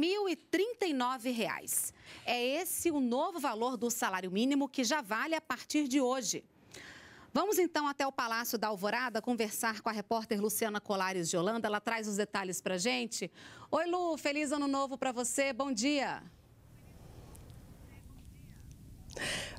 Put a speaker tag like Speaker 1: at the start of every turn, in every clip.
Speaker 1: R$ 1.039. É esse o novo valor do salário mínimo que já vale a partir de hoje. Vamos então até o Palácio da Alvorada conversar com a repórter Luciana Colares de Holanda. Ela traz os detalhes para gente. Oi, Lu, feliz ano novo para você. Bom dia.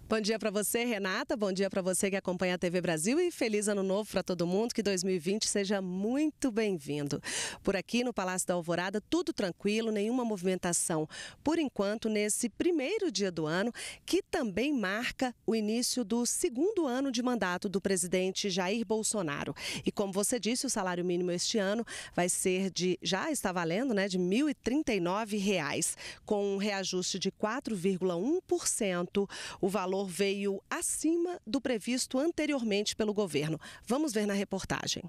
Speaker 2: Bom dia para você, Renata. Bom dia para você que acompanha a TV Brasil e feliz ano novo para todo mundo. Que 2020 seja muito bem-vindo. Por aqui no Palácio da Alvorada, tudo tranquilo, nenhuma movimentação por enquanto nesse primeiro dia do ano, que também marca o início do segundo ano de mandato do presidente Jair Bolsonaro. E como você disse, o salário mínimo este ano vai ser de já está valendo, né, de R$ 1.039, reais, com um reajuste de 4,1%. O valor valor veio acima do previsto anteriormente pelo governo. Vamos ver na reportagem.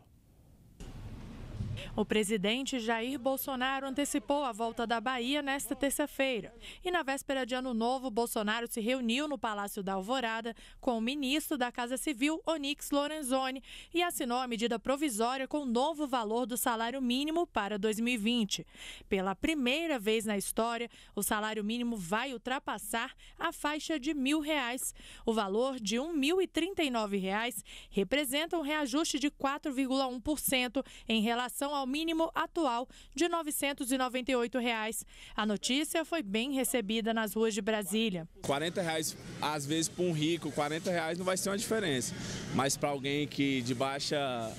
Speaker 3: O presidente Jair Bolsonaro antecipou a volta da Bahia nesta terça-feira. E na véspera de Ano Novo, Bolsonaro se reuniu no Palácio da Alvorada com o ministro da Casa Civil, Onix Lorenzoni, e assinou a medida provisória com o novo valor do salário mínimo para 2020. Pela primeira vez na história, o salário mínimo vai ultrapassar a faixa de mil reais. O valor de R$ 1.039 reais representa um reajuste de 4,1% em relação ao mínimo atual de R$ 998. Reais. A notícia foi bem recebida nas ruas de Brasília.
Speaker 4: R$ 40, reais, às vezes, para um rico, R$ 40 reais não vai ser uma diferença. Mas para alguém que de baixa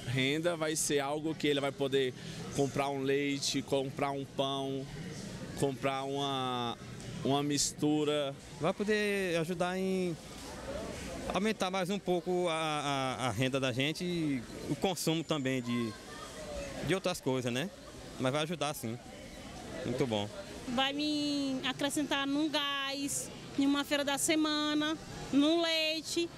Speaker 4: renda vai ser algo que ele vai poder comprar um leite, comprar um pão, comprar uma, uma mistura. Vai poder ajudar em aumentar mais um pouco a, a, a renda da gente e o consumo também de, de outras coisas, né? Mas vai ajudar sim. Muito bom.
Speaker 2: Vai me acrescentar num gás, em uma feira da semana, num
Speaker 3: leite.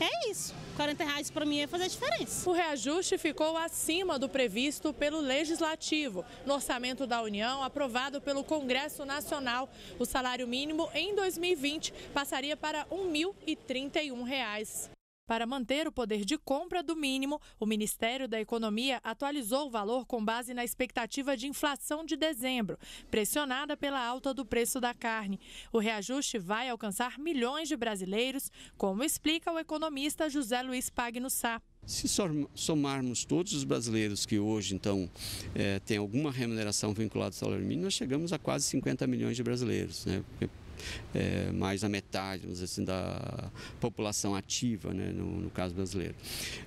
Speaker 3: É isso. 40 reais para mim é fazer diferença. O reajuste ficou acima do previsto pelo Legislativo. No orçamento da União, aprovado pelo Congresso Nacional, o salário mínimo em 2020 passaria para R$ 1.031. Reais. Para manter o poder de compra do mínimo, o Ministério da Economia atualizou o valor com base na expectativa de inflação de dezembro, pressionada pela alta do preço da carne. O reajuste vai alcançar milhões de brasileiros, como explica o economista José Luiz Pagno Sá.
Speaker 4: Se somarmos todos os brasileiros que hoje, então, é, têm alguma remuneração vinculada ao salário mínimo, nós chegamos a quase 50 milhões de brasileiros. Né? é, mais a metade assim, da população ativa né, no, no caso brasileiro.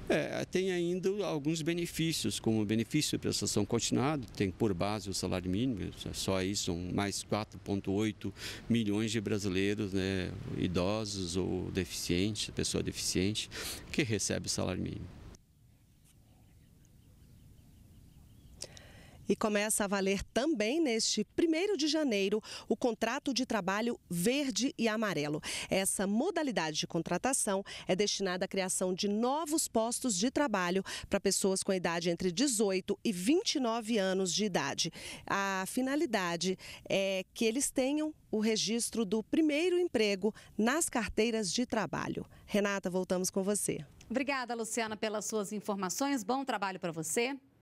Speaker 4: É, tem ainda alguns benefícios, como o benefício de prestação continuada, tem por base o salário mínimo, é só isso mais 4,8 milhões de brasileiros, né, idosos ou deficientes, pessoa deficiente, que recebe o salário mínimo.
Speaker 2: E começa a valer também neste 1 de janeiro o contrato de trabalho verde e amarelo. Essa modalidade de contratação é destinada à criação de novos postos de trabalho para pessoas com idade entre 18 e 29 anos de idade. A finalidade é que eles tenham o registro do primeiro emprego nas carteiras de trabalho. Renata, voltamos com você.
Speaker 1: Obrigada, Luciana, pelas suas informações. Bom trabalho para você.